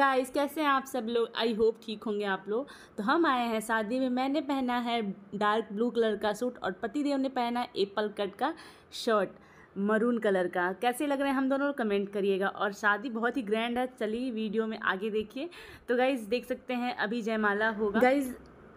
guys कैसे हैं आप सब लोग आई होप ठीक होंगे आप लोग तो हम आए हैं शादी में मैंने पहना है डार्क ब्लू कलर का सूट और पतिदेव ने पहना है एप्पल कट का शर्ट मरून कलर का कैसे लग रहे हैं हम दोनों कमेंट करिएगा और शादी बहुत ही ग्रैंड है चलिए वीडियो में आगे देखिए तो गाइज़ देख सकते हैं अभी जयमाला होगा गाइज़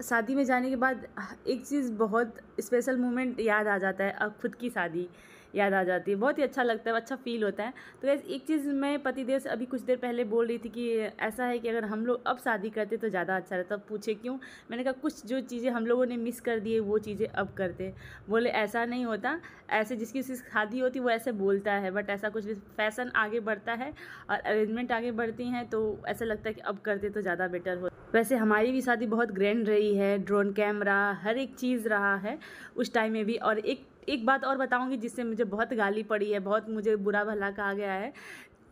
शादी में जाने के बाद एक चीज़ बहुत स्पेशल मोमेंट याद आ जाता है अब खुद की शादी याद आ जाती है बहुत ही अच्छा लगता है अच्छा फील होता है तो गैस एक चीज़ मैं पतिदेव से अभी कुछ देर पहले बोल रही थी कि ऐसा है कि अगर हम लोग अब शादी करते तो ज़्यादा अच्छा रहता अब पूछे क्यों मैंने कहा कुछ जो चीज़ें हम लोगों ने मिस कर दिए वो चीज़ें अब करते बोले ऐसा नहीं होता ऐसे जिसकी उसकी शादी होती वो ऐसे बोलता है बट ऐसा कुछ फैशन आगे बढ़ता है और अरेंजमेंट आगे बढ़ती हैं तो ऐसा लगता है कि अब करते तो ज़्यादा बेटर हो वैसे हमारी भी शादी बहुत ग्रैंड रही है ड्रोन कैमरा हर एक चीज़ रहा है उस टाइम में भी और एक एक बात और बताऊंगी जिससे मुझे बहुत गाली पड़ी है बहुत मुझे बुरा भला कहा गया है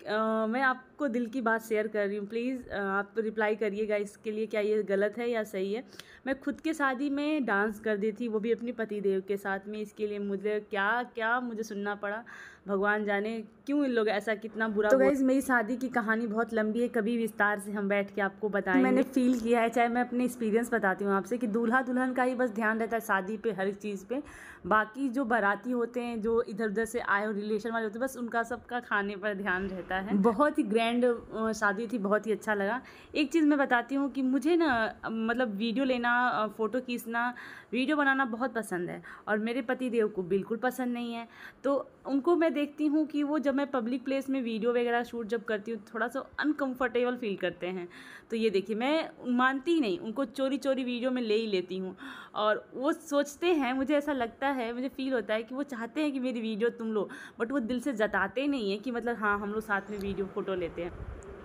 आ, मैं आपको दिल की बात शेयर कर रही हूँ प्लीज़ आप रिप्लाई करिएगा इसके लिए क्या ये गलत है या सही है मैं खुद के शादी में डांस कर दी थी वो भी अपने पति देव के साथ में इसके लिए मुझे क्या क्या मुझे सुनना पड़ा भगवान जाने क्यों इन लोग ऐसा कितना बुरा तो गाइज़ मेरी शादी की कहानी बहुत लंबी है कभी विस्तार से हम बैठ के आपको बताएं तो मैंने फील किया है चाहे मैं अपने एक्सपीरियंस बताती हूँ आपसे कि दूल्हा दुल्हन का ही बस ध्यान रहता है शादी पे हर चीज़ पे बाकी जो बाराती होते हैं जो इधर उधर से आए और रिलेशन वाले होते हैं बस उनका सबका खाने पर ध्यान रहता है बहुत ही ग्रैंड शादी थी बहुत ही अच्छा लगा एक चीज़ मैं बताती हूँ कि मुझे ना मतलब वीडियो लेना फ़ोटो खींचना वीडियो बनाना बहुत पसंद है और मेरे पति देव को बिल्कुल पसंद नहीं है तो उनको मैं मैं देखती हूँ कि वो जब मैं पब्लिक प्लेस में वीडियो वगैरह शूट जब करती हूँ थोड़ा सा अनकम्फर्टेबल फील करते हैं तो ये देखिए मैं मानती ही नहीं उनको चोरी चोरी वीडियो में ले ही लेती हूँ और वो सोचते हैं मुझे ऐसा लगता है मुझे फील होता है कि वो चाहते हैं कि मेरी वीडियो तुम लो बट वो दिल से जताते नहीं है कि मतलब हाँ हम लोग साथ में वीडियो फ़ोटो लेते हैं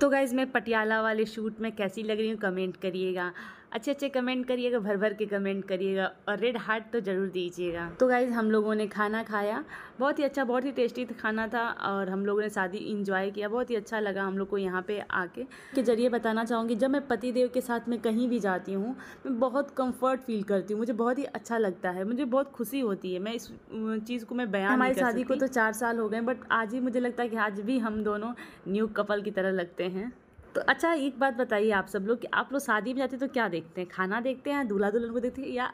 तो गाइज़ मैं पटियाला वाले शूट में कैसी लग रही हूँ कमेंट करिएगा अच्छे अच्छे कमेंट करिएगा भर भर के कमेंट करिएगा और रेड हार्ट तो ज़रूर दीजिएगा तो गाइज हम लोगों ने खाना खाया बहुत ही अच्छा बहुत ही टेस्टी खाना था और हम लोगों ने शादी इंजॉय किया बहुत ही अच्छा लगा हम लोग को यहाँ पे आके के जरिए बताना चाहूँगी जब मैं पतिदेव के साथ में कहीं भी जाती हूँ मैं बहुत कम्फर्ट फील करती हूँ मुझे बहुत ही अच्छा लगता है मुझे बहुत खुशी होती है मैं इस चीज़ को मैं बयान हमारी शादी को तो चार साल हो गए बट आज ही मुझे लगता है कि आज भी हम दोनों न्यू कपल की तरह लगते हैं तो अच्छा एक बात बताइए आप सब लोग कि आप लोग शादी में जाते हैं तो क्या देखते हैं खाना देखते हैं दूल्हा दुल्हन को देखते हैं या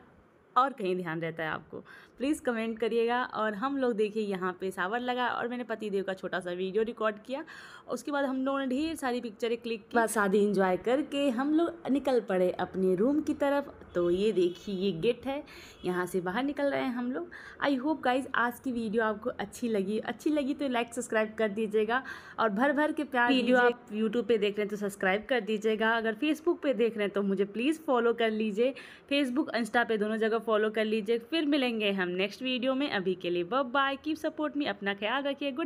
और कहीं ध्यान रहता है आपको प्लीज़ कमेंट करिएगा और हम लोग देखिए यहाँ पे सावर लगा और मैंने पतिदेव का छोटा सा वीडियो रिकॉर्ड किया उसके बाद हम लोगों ने ढेर सारी पिक्चरें क्लिक की शादी इंजॉय करके हम लोग निकल पड़े अपने रूम की तरफ तो ये देखिए ये गेट है यहाँ से बाहर निकल रहे हैं हम लोग आई होप गाइज आज की वीडियो आपको अच्छी लगी अच्छी लगी तो लाइक सब्सक्राइब कर दीजिएगा और भर भर के प्यार वीडियो आप यूट्यूब पर देख रहे हैं तो सब्सक्राइब कर दीजिएगा अगर फेसबुक पर देख रहे हैं तो मुझे प्लीज़ फॉलो कर लीजिए फेसबुक इंस्टा पर दोनों जगह फॉलो कर लीजिए फिर मिलेंगे हम नेक्स्ट वीडियो में अभी के लिए बब बाय कीप सपोर्ट मी अपना ख्याल रखिए गुड